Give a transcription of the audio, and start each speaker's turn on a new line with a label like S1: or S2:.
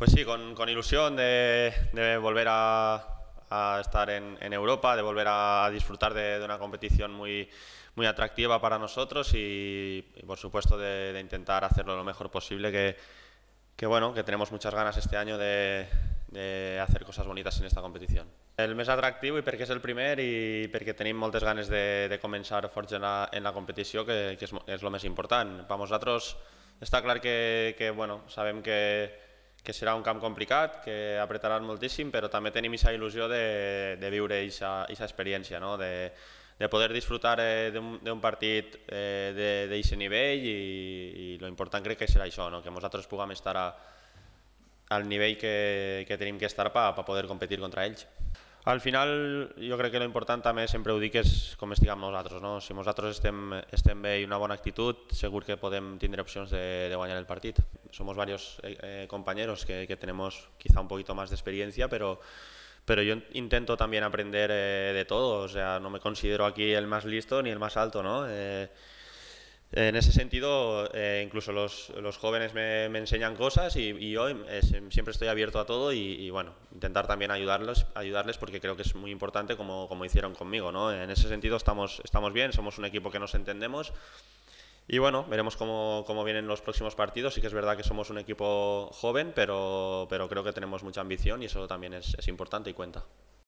S1: Pues sí, con, ilusión de, volver a, estar en, Europa, de volver a disfrutar de, una competición muy, muy atractiva para nosotros y, por supuesto, de, intentar hacerlo lo mejor posible, que, bueno, que tenemos muchas ganas este año de, hacer cosas bonitas en esta competición. El mes atractivo y porque es el primer y porque tenéis muchas ganas de, comenzar fortuna en la, competición que, es lo más importante. Vamos nosotros está está que, que bueno, saben que que serà un camp complicat, que apretaran moltíssim, però també tenim aquesta il·lusió de, de viure aquesta experiència, no? de, de poder disfrutar eh, d'un partit eh, d'aquest nivell i, i lo important crec que serà això, no? que nosaltres puguem estar a, al nivell que, que tenim que estar per poder competir contra ells. Al final, jo crec que l'important també, sempre ho dic, és com estiguem amb nosaltres. No? Si nosaltres estem, estem bé i una bona actitud, segur que podem tindre opcions de, de guanyar el partit. Som varios eh, eh, compañeros que, que tenim quizá un poquito més de però però pero yo intento también aprender eh, de todo, o sea, no me considero aquí el más listo ni el más alto, ¿no? Eh, En ese sentido, eh, incluso los, jóvenes me, enseñan cosas y, y yo eh, siempre estoy abierto a todo y, bueno, intentar también ayudarlos, ayudarles porque creo que es muy importante como, hicieron conmigo. ¿no? En ese sentido estamos, estamos bien, somos un equipo que nos entendemos y bueno, veremos cómo, vienen los próximos partidos. Sí que es verdad que somos un equipo joven, pero, creo que tenemos mucha ambición y eso también es importante y cuenta.